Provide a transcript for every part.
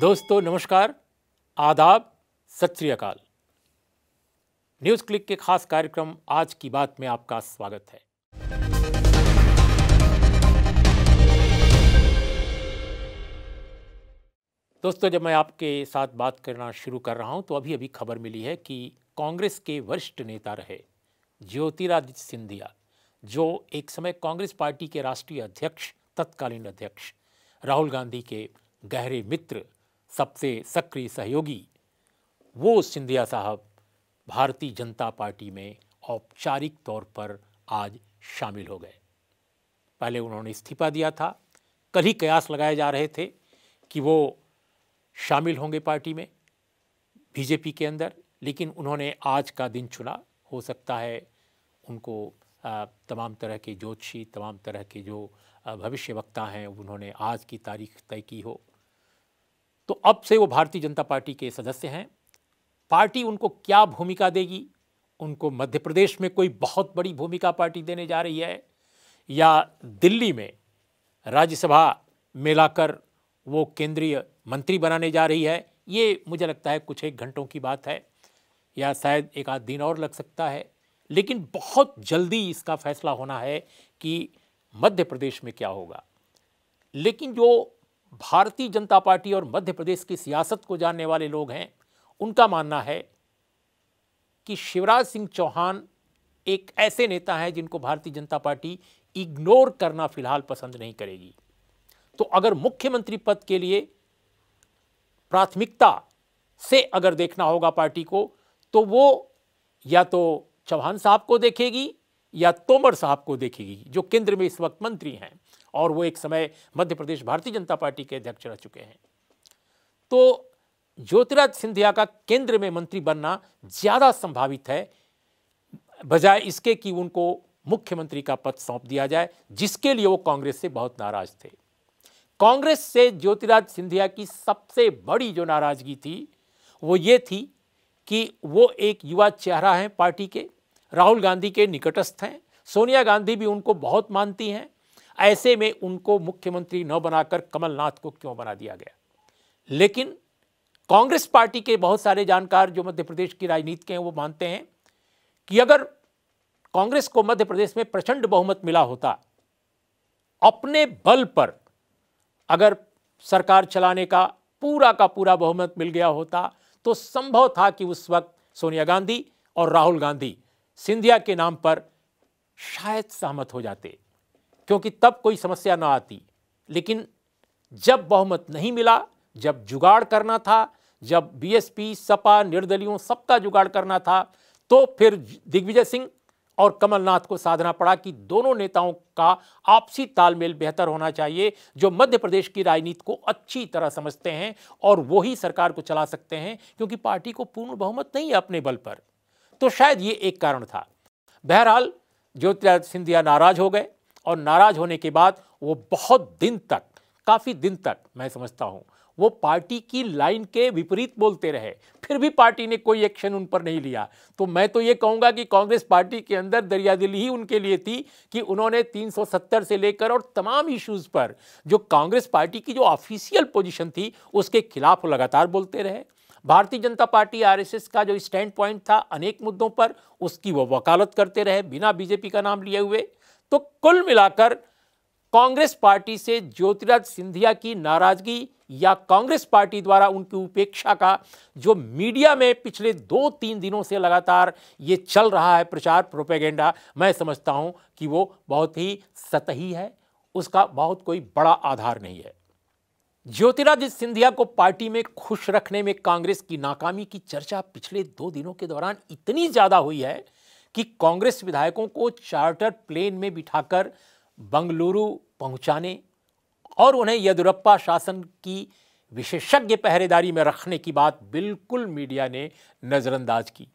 दोस्तों नमस्कार आदाब सत श्रीकाल न्यूज़ क्लिक के खास कार्यक्रम आज की बात में आपका स्वागत है दोस्तों जब मैं आपके साथ बात करना शुरू कर रहा हूं तो अभी अभी खबर मिली है कि कांग्रेस के वरिष्ठ नेता रहे ज्योतिरादित्य सिंधिया जो एक समय कांग्रेस पार्टी के राष्ट्रीय अध्यक्ष तत्कालीन अध्यक्ष राहुल गांधी के गहरे मित्र सबसे सक्रिय सहयोगी वो सिंधिया साहब भारतीय जनता पार्टी में औपचारिक तौर पर आज शामिल हो गए पहले उन्होंने इस्तीफा दिया था कल ही कयास लगाए जा रहे थे कि वो शामिल होंगे पार्टी में बीजेपी के अंदर लेकिन उन्होंने आज का दिन चुना हो सकता है उनको तमाम तरह के ज्योतिषी तमाम तरह के जो भविष्य वक्ता हैं उन्होंने आज की तारीख तय की हो तो अब से वो भारतीय जनता पार्टी के सदस्य हैं पार्टी उनको क्या भूमिका देगी उनको मध्य प्रदेश में कोई बहुत बड़ी भूमिका पार्टी देने जा रही है या दिल्ली में राज्यसभा में लाकर वो केंद्रीय मंत्री बनाने जा रही है ये मुझे लगता है कुछ एक घंटों की बात है या शायद एक आध दिन और लग सकता है लेकिन बहुत जल्दी इसका फैसला होना है कि मध्य प्रदेश में क्या होगा लेकिन जो भारतीय जनता पार्टी और मध्य प्रदेश की सियासत को जानने वाले लोग हैं उनका मानना है कि शिवराज सिंह चौहान एक ऐसे नेता हैं जिनको भारतीय जनता पार्टी इग्नोर करना फिलहाल पसंद नहीं करेगी तो अगर मुख्यमंत्री पद के लिए प्राथमिकता से अगर देखना होगा पार्टी को तो वो या तो चौहान साहब को देखेगी या तोमर साहब को देखेगी जो केंद्र में इस वक्त मंत्री हैं और वो एक समय मध्य प्रदेश भारतीय जनता पार्टी के अध्यक्ष रह चुके हैं तो ज्योतिराज सिंधिया का केंद्र में मंत्री बनना ज़्यादा संभावित है बजाय इसके कि उनको मुख्यमंत्री का पद सौंप दिया जाए जिसके लिए वो कांग्रेस से बहुत नाराज थे कांग्रेस से ज्योतिराज सिंधिया की सबसे बड़ी जो नाराजगी थी वो ये थी कि वो एक युवा चेहरा हैं पार्टी के राहुल गांधी के निकटस्थ हैं सोनिया गांधी भी उनको बहुत मानती हैं ऐसे में उनको मुख्यमंत्री न बनाकर कमलनाथ को क्यों बना दिया गया लेकिन कांग्रेस पार्टी के बहुत सारे जानकार जो मध्य प्रदेश की राजनीति के हैं वो मानते हैं कि अगर कांग्रेस को मध्य प्रदेश में प्रचंड बहुमत मिला होता अपने बल पर अगर सरकार चलाने का पूरा का पूरा बहुमत मिल गया होता तो संभव था कि उस वक्त सोनिया गांधी और राहुल गांधी सिंधिया के नाम पर शायद सहमत हो जाते क्योंकि तब कोई समस्या ना आती लेकिन जब बहुमत नहीं मिला जब जुगाड़ करना था जब बीएसपी सपा निर्दलियों सबका जुगाड़ करना था तो फिर दिग्विजय सिंह और कमलनाथ को साधना पड़ा कि दोनों नेताओं का आपसी तालमेल बेहतर होना चाहिए जो मध्य प्रदेश की राजनीति को अच्छी तरह समझते हैं और वही सरकार को चला सकते हैं क्योंकि पार्टी को पूर्ण बहुमत नहीं है अपने बल पर तो शायद ये एक कारण था बहरहाल ज्योतिरादित्य सिंधिया नाराज हो गए और नाराज होने के बाद वो बहुत दिन तक काफ़ी दिन तक मैं समझता हूँ वो पार्टी की लाइन के विपरीत बोलते रहे फिर भी पार्टी ने कोई एक्शन उन पर नहीं लिया तो मैं तो ये कहूँगा कि कांग्रेस पार्टी के अंदर दरियादिली ही उनके लिए थी कि उन्होंने 370 से लेकर और तमाम इश्यूज़ पर जो कांग्रेस पार्टी की जो ऑफिशियल पोजीशन थी उसके खिलाफ लगातार बोलते रहे भारतीय जनता पार्टी आरएसएस का जो स्टैंड पॉइंट था अनेक मुद्दों पर उसकी वो वकालत करते रहे बिना बीजेपी का नाम लिए हुए तो कुल मिलाकर कांग्रेस पार्टी से ज्योतिराज सिंधिया की नाराजगी या कांग्रेस पार्टी द्वारा उनकी उपेक्षा का जो मीडिया में पिछले दो तीन दिनों से लगातार ये चल रहा है प्रचार प्रोपेगेंडा मैं समझता हूँ कि वो बहुत ही सतही है उसका बहुत कोई बड़ा आधार नहीं है ज्योतिरादित्य सिंधिया को पार्टी में खुश रखने में कांग्रेस की नाकामी की चर्चा पिछले दो दिनों के दौरान इतनी ज़्यादा हुई है कि कांग्रेस विधायकों को चार्टर प्लेन में बिठाकर बंगलुरु पहुंचाने और उन्हें यदुरप्पा शासन की विशेषज्ञ पहरेदारी में रखने की बात बिल्कुल मीडिया ने नज़रअंदाज की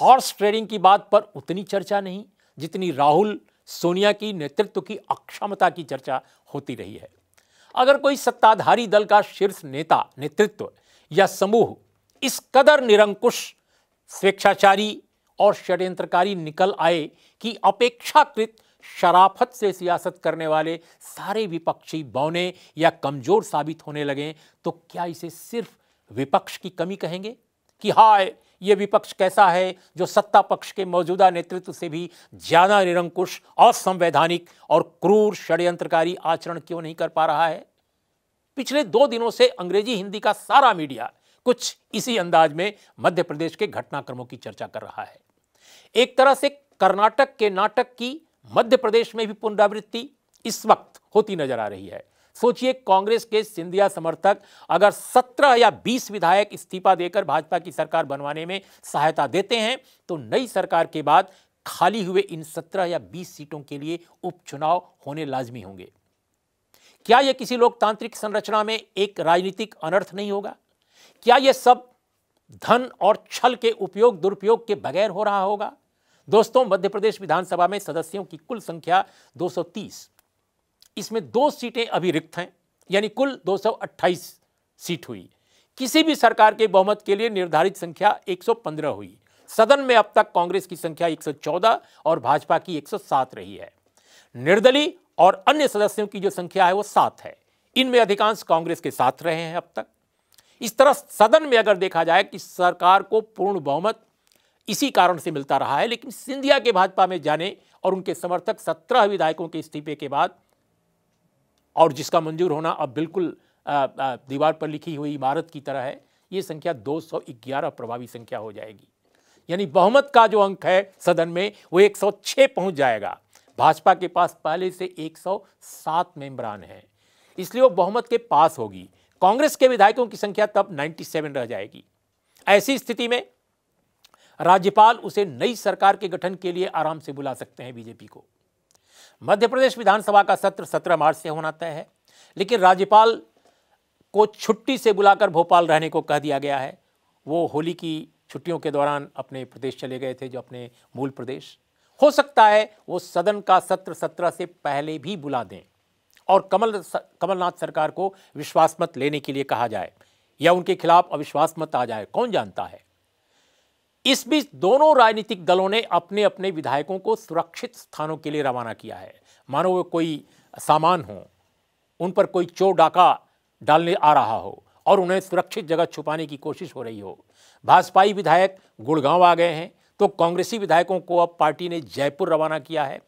हॉर्स ट्रेडिंग की बात पर उतनी चर्चा नहीं जितनी राहुल सोनिया की नेतृत्व की अक्षमता की चर्चा होती रही है अगर कोई सत्ताधारी दल का शीर्ष नेता नेतृत्व या समूह इस कदर निरंकुश स्वेच्छाचारी और षड्यंत्रकारी निकल आए कि अपेक्षाकृत शराफत से सियासत करने वाले सारे विपक्षी बौने या कमज़ोर साबित होने लगे तो क्या इसे सिर्फ विपक्ष की कमी कहेंगे कि हाय ये विपक्ष कैसा है जो सत्ता पक्ष के मौजूदा नेतृत्व से भी ज़्यादा निरंकुश असंवैधानिक और क्रूर षड्यंत्रकारी आचरण क्यों नहीं कर पा रहा है पिछले दो दिनों से अंग्रेजी हिंदी का सारा मीडिया कुछ इसी अंदाज में मध्य प्रदेश के घटनाक्रमों की चर्चा कर रहा है एक तरह से कर्नाटक के नाटक की मध्य प्रदेश में भी पुनरावृत्ति इस वक्त होती नजर आ रही है सोचिए कांग्रेस के सिंधिया समर्थक अगर 17 या 20 विधायक इस्तीफा देकर भाजपा की सरकार बनवाने में सहायता देते हैं तो नई सरकार के बाद खाली हुए इन 17 या 20 सीटों के लिए उपचुनाव होने लाजमी होंगे क्या यह किसी लोकतांत्रिक संरचना में एक राजनीतिक अनर्थ नहीं होगा क्या यह सब धन और छल के उपयोग दुरुपयोग के बगैर हो रहा होगा दोस्तों मध्य प्रदेश विधानसभा में सदस्यों की कुल संख्या 230 इसमें दो सीटें अभी रिक्त हैं यानी कुल 228 सीट हुई किसी भी सरकार के बहुमत के लिए निर्धारित संख्या 115 हुई सदन में अब तक कांग्रेस की संख्या 114 और भाजपा की 107 रही है निर्दलीय और अन्य सदस्यों की जो संख्या है वो सात है इनमें अधिकांश कांग्रेस के साथ रहे हैं अब तक इस तरह सदन में अगर देखा जाए कि सरकार को पूर्ण बहुमत इसी कारण से मिलता रहा है लेकिन सिंधिया के भाजपा में जाने और उनके समर्थक सत्रह विधायकों के इस्तीफे के बाद और जिसका मंजूर होना अब बिल्कुल दीवार पर लिखी हुई इमारत की तरह है ये संख्या 211 प्रभावी संख्या हो जाएगी यानी बहुमत का जो अंक है सदन में वो 106 पहुंच जाएगा भाजपा के पास पहले से 107 मेंबरान हैं इसलिए वो बहुमत के पास होगी कांग्रेस के विधायकों की संख्या तब 97 रह जाएगी ऐसी स्थिति में राज्यपाल उसे नई सरकार के गठन के लिए आराम से बुला सकते हैं बीजेपी को मध्य प्रदेश विधानसभा का सत्र 17 मार्च से होना तय है लेकिन राज्यपाल को छुट्टी से बुलाकर भोपाल रहने को कह दिया गया है वो होली की छुट्टियों के दौरान अपने प्रदेश चले गए थे जो अपने मूल प्रदेश हो सकता है वो सदन का सत्र सत्रह से पहले भी बुला दें और कमल कमलनाथ सरकार को विश्वास मत लेने के लिए कहा जाए या उनके खिलाफ अविश्वास मत आ जाए कौन जानता है इस बीच दोनों राजनीतिक दलों ने अपने अपने विधायकों को सुरक्षित स्थानों के लिए रवाना किया है मानो वो कोई सामान हो उन पर कोई चोर डाका डालने आ रहा हो और उन्हें सुरक्षित जगह छुपाने की कोशिश हो रही हो भाजपाई विधायक गुड़गांव आ गए हैं तो कांग्रेसी विधायकों को अब पार्टी ने जयपुर रवाना किया है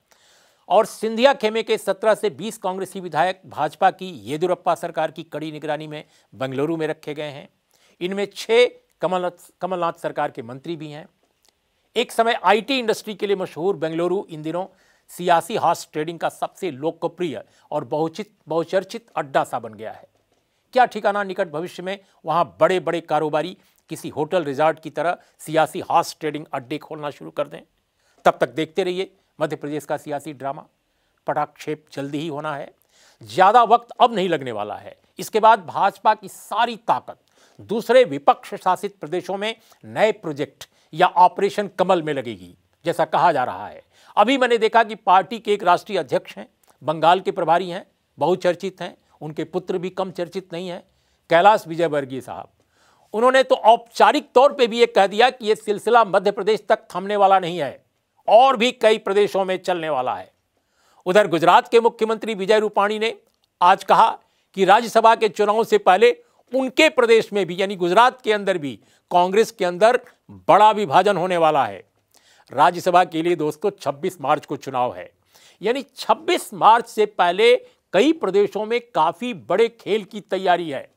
और सिंधिया खेमे के 17 से 20 कांग्रेसी विधायक भाजपा की येदुरप्पा सरकार की कड़ी निगरानी में बेंगलुरु में रखे गए हैं इनमें छः कमलनाथ कमलनाथ सरकार के मंत्री भी हैं एक समय आईटी इंडस्ट्री के लिए मशहूर बेंगलुरु इन दिनों सियासी हॉर्स ट्रेडिंग का सबसे लोकप्रिय और बहुचित बहुचर्चित अड्डा सा बन गया है क्या ठिकाना निकट भविष्य में वहाँ बड़े बड़े कारोबारी किसी होटल रिजॉर्ट की तरह सियासी हॉर्स ट्रेडिंग अड्डे खोलना शुरू कर दें तब तक देखते रहिए मध्य प्रदेश का सियासी ड्रामा पटाक्षेप जल्दी ही होना है ज़्यादा वक्त अब नहीं लगने वाला है इसके बाद भाजपा की सारी ताकत दूसरे विपक्ष शासित प्रदेशों में नए प्रोजेक्ट या ऑपरेशन कमल में लगेगी जैसा कहा जा रहा है अभी मैंने देखा कि पार्टी के एक राष्ट्रीय अध्यक्ष हैं बंगाल के प्रभारी हैं बहुचर्चित हैं उनके पुत्र भी कम चर्चित नहीं हैं कैलाश विजयवर्गीय साहब उन्होंने तो औपचारिक तौर पे भी ये कह दिया कि ये सिलसिला मध्य प्रदेश तक थमने वाला नहीं है और भी कई प्रदेशों में चलने वाला है उधर गुजरात के मुख्यमंत्री विजय रूपाणी ने आज कहा कि राज्यसभा के चुनाव से पहले उनके प्रदेश में भी यानी गुजरात के अंदर भी कांग्रेस के अंदर बड़ा विभाजन होने वाला है राज्यसभा के लिए दोस्तों 26 मार्च को चुनाव है यानी 26 मार्च से पहले कई प्रदेशों में काफी बड़े खेल की तैयारी है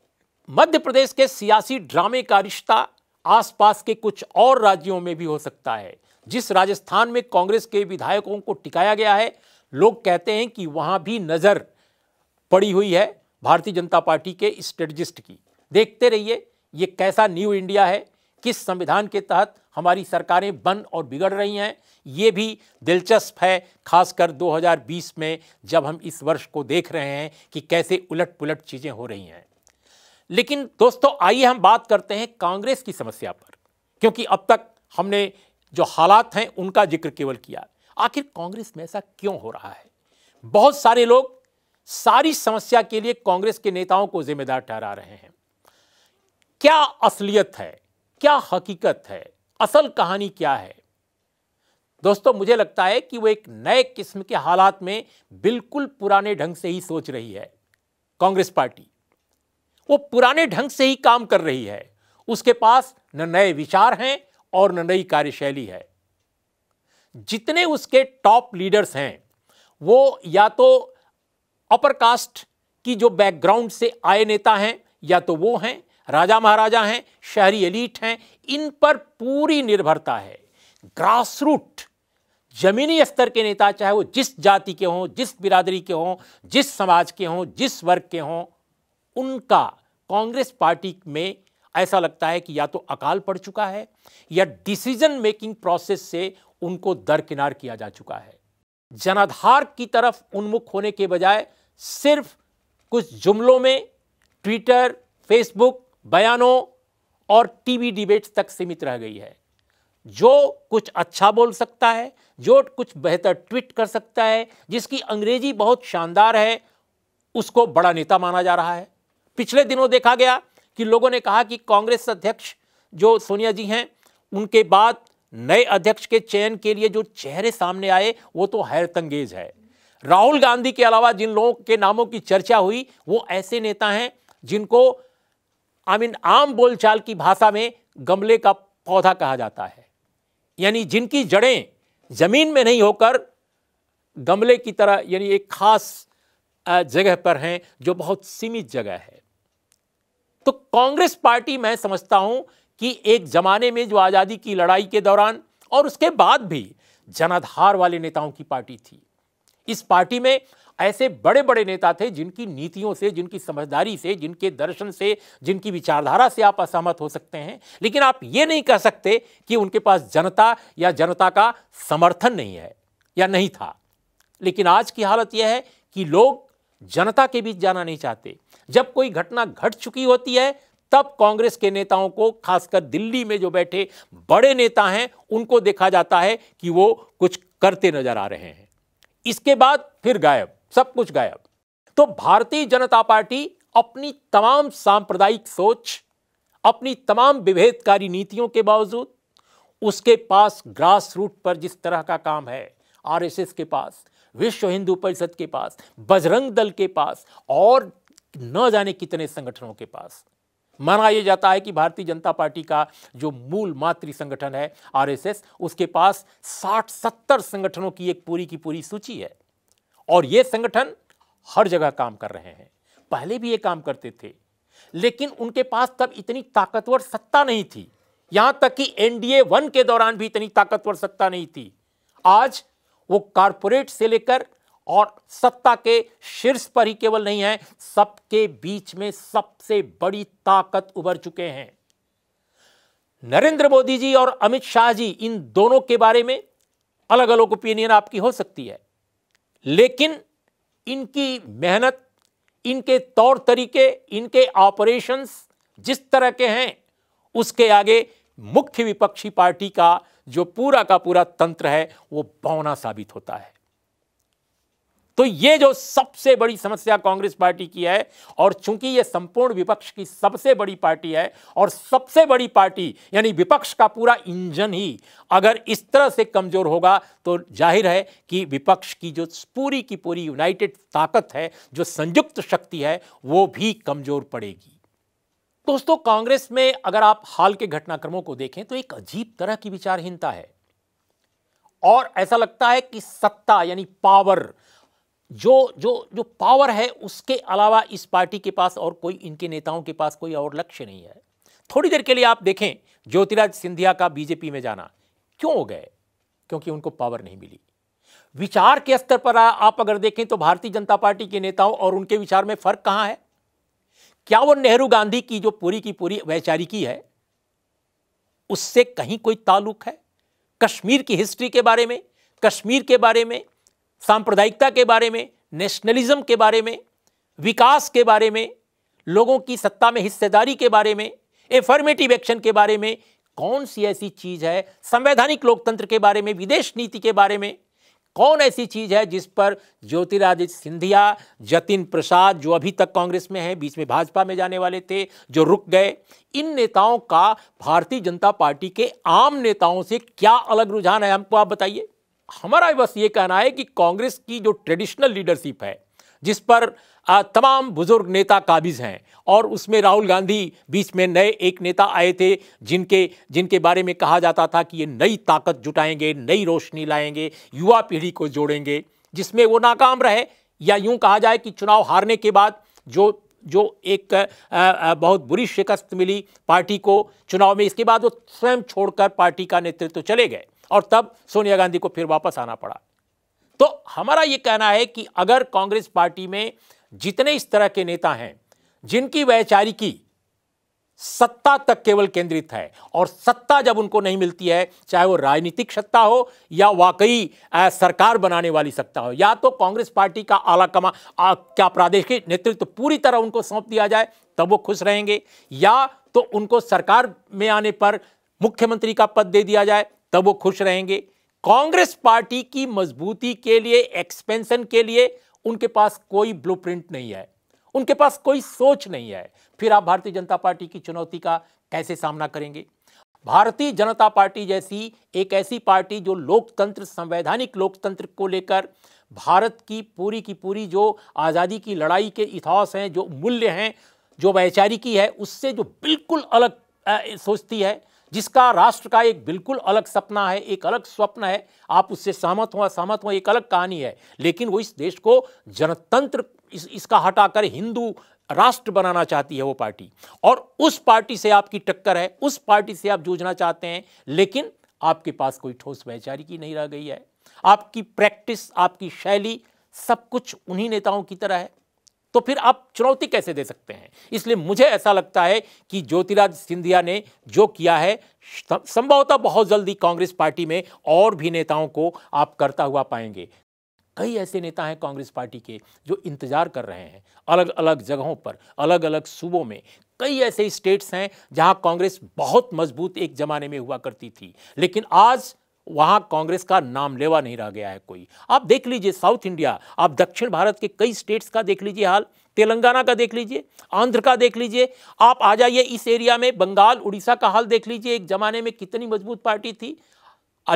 मध्य प्रदेश के सियासी ड्रामे का रिश्ता आसपास के कुछ और राज्यों में भी हो सकता है जिस राजस्थान में कांग्रेस के विधायकों को टिकाया गया है लोग कहते हैं कि वहाँ भी नज़र पड़ी हुई है भारतीय जनता पार्टी के स्ट्रेटजिस्ट की देखते रहिए ये कैसा न्यू इंडिया है किस संविधान के तहत हमारी सरकारें बन और बिगड़ रही हैं ये भी दिलचस्प है खासकर 2020 में जब हम इस वर्ष को देख रहे हैं कि कैसे उलट पुलट चीज़ें हो रही हैं लेकिन दोस्तों आइए हम बात करते हैं कांग्रेस की समस्या पर क्योंकि अब तक हमने जो हालात हैं उनका जिक्र केवल किया आखिर कांग्रेस में ऐसा क्यों हो रहा है बहुत सारे लोग सारी समस्या के लिए कांग्रेस के नेताओं को जिम्मेदार ठहरा रहे हैं क्या असलियत है क्या हकीकत है असल कहानी क्या है दोस्तों मुझे लगता है कि वो एक नए किस्म के हालात में बिल्कुल पुराने ढंग से ही सोच रही है कांग्रेस पार्टी वो पुराने ढंग से ही काम कर रही है उसके पास न नए विचार हैं और नई कार्यशैली है जितने उसके टॉप लीडर्स हैं वो या तो अपर कास्ट की जो बैकग्राउंड से आए नेता हैं या तो वो हैं राजा महाराजा हैं शहरी एलिट हैं इन पर पूरी निर्भरता है ग्रासरूट जमीनी स्तर के नेता चाहे वो जिस जाति के हों जिस बिरादरी के हों जिस समाज के हों जिस वर्ग के हों उनका कांग्रेस पार्टी में ऐसा लगता है कि या तो अकाल पड़ चुका है या डिसीजन मेकिंग प्रोसेस से उनको दरकिनार किया जा चुका है जनाधार की तरफ उन्मुख होने के बजाय सिर्फ कुछ जुमलों में ट्विटर फेसबुक बयानों और टीवी डिबेट्स तक सीमित रह गई है जो कुछ अच्छा बोल सकता है जो कुछ बेहतर ट्वीट कर सकता है जिसकी अंग्रेजी बहुत शानदार है उसको बड़ा नेता माना जा रहा है पिछले दिनों देखा गया कि लोगों ने कहा कि कांग्रेस अध्यक्ष जो सोनिया जी हैं उनके बाद नए अध्यक्ष के चयन के लिए जो चेहरे सामने आए वो तो हैरतंगेज है राहुल गांधी के अलावा जिन लोगों के नामों की चर्चा हुई वो ऐसे नेता हैं जिनको आई मीन आम बोलचाल की भाषा में गमले का पौधा कहा जाता है यानी जिनकी जड़ें जमीन में नहीं होकर गमले की तरह यानी एक खास जगह पर हैं जो बहुत सीमित जगह है तो कांग्रेस पार्टी मैं समझता हूं कि एक जमाने में जो आज़ादी की लड़ाई के दौरान और उसके बाद भी जनाधार वाले नेताओं की पार्टी थी इस पार्टी में ऐसे बड़े बड़े नेता थे जिनकी नीतियों से जिनकी समझदारी से जिनके दर्शन से जिनकी विचारधारा से आप असहमत हो सकते हैं लेकिन आप ये नहीं कह सकते कि उनके पास जनता या जनता का समर्थन नहीं है या नहीं था लेकिन आज की हालत यह है कि लोग जनता के बीच जाना नहीं चाहते जब कोई घटना घट चुकी होती है तब कांग्रेस के नेताओं को खासकर दिल्ली में जो बैठे बड़े नेता हैं उनको देखा जाता है कि वो कुछ करते नजर आ रहे हैं इसके बाद फिर गायब सब कुछ गायब तो भारतीय जनता पार्टी अपनी तमाम सांप्रदायिक सोच अपनी तमाम विभेदकारी नीतियों के बावजूद उसके पास ग्रास रूट पर जिस तरह का काम है आरएसएस के पास विश्व हिंदू परिषद के पास बजरंग दल के पास और न जाने कितने संगठनों के पास माना यह जाता है कि भारतीय जनता पार्टी का जो मूल मातृ संगठन है आरएसएस उसके पास 60-70 संगठनों की एक पूरी की पूरी सूची है और ये संगठन हर जगह काम कर रहे हैं पहले भी ये काम करते थे लेकिन उनके पास तब इतनी ताकतवर सत्ता नहीं थी यहां तक कि एनडीए वन के दौरान भी इतनी ताकतवर सत्ता नहीं थी आज वो कारपोरेट से लेकर और सत्ता के शीर्ष पर ही केवल नहीं है सबके बीच में सबसे बड़ी ताकत उभर चुके हैं नरेंद्र मोदी जी और अमित शाह जी इन दोनों के बारे में अलग अलग ओपिनियन आपकी हो सकती है लेकिन इनकी मेहनत इनके तौर तरीके इनके ऑपरेशंस जिस तरह के हैं उसके आगे मुख्य विपक्षी पार्टी का जो पूरा का पूरा तंत्र है वो बौना साबित होता है तो ये जो सबसे बड़ी समस्या कांग्रेस पार्टी की है और चूंकि ये संपूर्ण विपक्ष की सबसे बड़ी पार्टी है और सबसे बड़ी पार्टी यानी विपक्ष का पूरा इंजन ही अगर इस तरह से कमजोर होगा तो जाहिर है कि विपक्ष की जो पूरी की पूरी यूनाइटेड ताकत है जो संयुक्त शक्ति है वो भी कमजोर पड़ेगी दोस्तों कांग्रेस में अगर आप हाल के घटनाक्रमों को देखें तो एक अजीब तरह की विचारहीनता है और ऐसा लगता है कि सत्ता यानी पावर जो जो जो पावर है उसके अलावा इस पार्टी के पास और कोई इनके नेताओं के पास कोई और लक्ष्य नहीं है थोड़ी देर के लिए आप देखें ज्योतिराज सिंधिया का बीजेपी में जाना क्यों हो गए क्योंकि उनको पावर नहीं मिली विचार के स्तर पर आप अगर देखें तो भारतीय जनता पार्टी के नेताओं और उनके विचार में फर्क कहां है क्या वो नेहरू गांधी की जो पूरी की पूरी वैचारिकी है उससे कहीं कोई ताल्लुक है कश्मीर की हिस्ट्री के बारे में कश्मीर के बारे में सांप्रदायिकता के बारे में नेशनलिज्म के बारे में विकास के बारे में लोगों की सत्ता में हिस्सेदारी के बारे में एफर्मेटिव एक्शन के बारे में कौन सी ऐसी चीज़ है संवैधानिक लोकतंत्र के बारे में विदेश नीति के बारे में कौन ऐसी चीज़ है जिस पर ज्योतिरादित्य सिंधिया जतिन प्रसाद जो अभी तक कांग्रेस में हैं बीच में भाजपा में जाने वाले थे जो रुक गए इन नेताओं का भारतीय जनता पार्टी के आम नेताओं से क्या अलग रुझान है हमको आप बताइए हमारा बस ये कहना है कि कांग्रेस की जो ट्रेडिशनल लीडरशिप है जिस पर तमाम बुजुर्ग नेता काबिज हैं और उसमें राहुल गांधी बीच में नए एक नेता आए थे जिनके जिनके बारे में कहा जाता था कि ये नई ताकत जुटाएंगे नई रोशनी लाएंगे युवा पीढ़ी को जोड़ेंगे जिसमें वो नाकाम रहे या यूं कहा जाए कि चुनाव हारने के बाद जो जो एक बहुत बुरी शिकस्त मिली पार्टी को चुनाव में इसके बाद वो स्वयं छोड़कर पार्टी का नेतृत्व तो चले गए और तब सोनिया गांधी को फिर वापस आना पड़ा तो हमारा ये कहना है कि अगर कांग्रेस पार्टी में जितने इस तरह के नेता हैं जिनकी वैचारिकी सत्ता तक केवल केंद्रित है और सत्ता जब उनको नहीं मिलती है चाहे वो राजनीतिक सत्ता हो या वाकई सरकार बनाने वाली सत्ता हो या तो कांग्रेस पार्टी का आला कमा आ, क्या प्रादेशिक नेतृत्व तो पूरी तरह उनको सौंप दिया जाए तब वो खुश रहेंगे या तो उनको सरकार में आने पर मुख्यमंत्री का पद दे दिया जाए तब वो खुश रहेंगे कांग्रेस पार्टी की मजबूती के लिए एक्सपेंशन के लिए उनके पास कोई ब्लूप्रिंट नहीं है उनके पास कोई सोच नहीं है फिर आप भारतीय जनता पार्टी की चुनौती का कैसे सामना करेंगे भारतीय जनता पार्टी जैसी एक ऐसी पार्टी जो लोकतंत्र संवैधानिक लोकतंत्र को लेकर भारत की पूरी की पूरी जो आज़ादी की लड़ाई के इतिहास हैं जो मूल्य हैं जो वैचारिकी है उससे जो बिल्कुल अलग आ, सोचती है जिसका राष्ट्र का एक बिल्कुल अलग सपना है एक अलग स्वप्न है आप उससे सहमत हो सहमत हो एक अलग कहानी है लेकिन वो इस देश को जनतंत्र इस, इसका हटाकर हिंदू राष्ट्र बनाना चाहती है वो पार्टी और उस पार्टी से आपकी टक्कर है उस पार्टी से आप जूझना चाहते हैं लेकिन आपके पास कोई ठोस वैचारिकी नहीं रह गई है आपकी प्रैक्टिस आपकी शैली सब कुछ उन्हीं नेताओं की तरह है तो फिर आप चुनौती कैसे दे सकते हैं इसलिए मुझे ऐसा लगता है कि ज्योतिराज सिंधिया ने जो किया है संभवतः बहुत जल्दी कांग्रेस पार्टी में और भी नेताओं को आप करता हुआ पाएंगे कई ऐसे नेता हैं कांग्रेस पार्टी के जो इंतजार कर रहे हैं अलग अलग जगहों पर अलग अलग सूबों में कई ऐसे स्टेट्स हैं जहां कांग्रेस बहुत मजबूत एक जमाने में हुआ करती थी लेकिन आज वहां कांग्रेस का नाम लेवा नहीं रह गया है कोई आप देख लीजिए साउथ इंडिया आप दक्षिण भारत के कई स्टेट्स का देख लीजिए हाल तेलंगाना का देख लीजिए आंध्र का देख लीजिए आप आ जाइए इस एरिया में बंगाल उड़ीसा का हाल देख लीजिए एक ज़माने में कितनी मजबूत पार्टी थी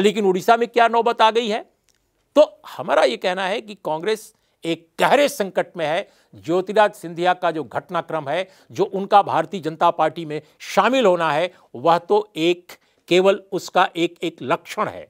लेकिन उड़ीसा में क्या नौबत आ गई है तो हमारा ये कहना है कि कांग्रेस एक गहरे संकट में है ज्योतिराज सिंधिया का जो घटनाक्रम है जो उनका भारतीय जनता पार्टी में शामिल होना है वह तो एक केवल उसका एक एक लक्षण है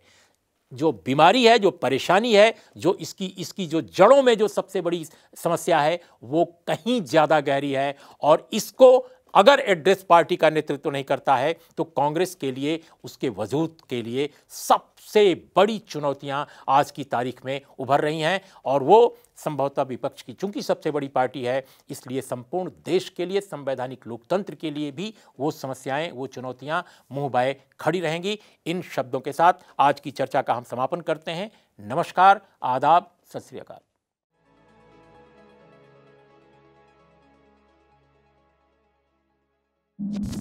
जो बीमारी है जो परेशानी है जो इसकी इसकी जो जड़ों में जो सबसे बड़ी समस्या है वो कहीं ज़्यादा गहरी है और इसको अगर एड्रेस पार्टी का नेतृत्व तो नहीं करता है तो कांग्रेस के लिए उसके वजूद के लिए सबसे बड़ी चुनौतियां आज की तारीख में उभर रही हैं और वो संभवतः विपक्ष की चूंकि सबसे बड़ी पार्टी है इसलिए संपूर्ण देश के लिए संवैधानिक लोकतंत्र के लिए भी वो समस्याएं वो चुनौतियां मुंह बाय खड़ी रहेंगी इन शब्दों के साथ आज की चर्चा का हम समापन करते हैं नमस्कार आदाब सत श्रीकाल you